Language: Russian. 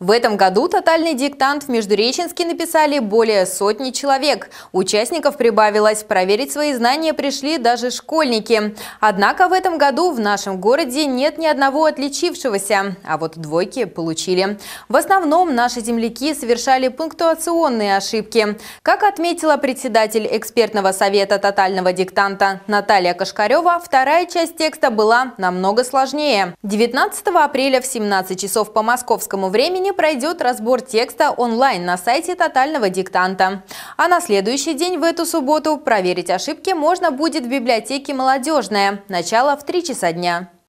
В этом году тотальный диктант в Междуреченске написали более сотни человек. Участников прибавилось, проверить свои знания пришли даже школьники. Однако в этом году в нашем городе нет ни одного отличившегося, а вот двойки получили. В основном наши земляки совершали пунктуационные ошибки. Как отметила председатель экспертного совета тотального диктанта Наталья Кашкарева, вторая часть текста была намного сложнее. 19 апреля в 17 часов по московскому времени Сегодня пройдет разбор текста онлайн на сайте тотального диктанта. А на следующий день в эту субботу проверить ошибки можно будет в библиотеке «Молодежная». Начало в 3 часа дня.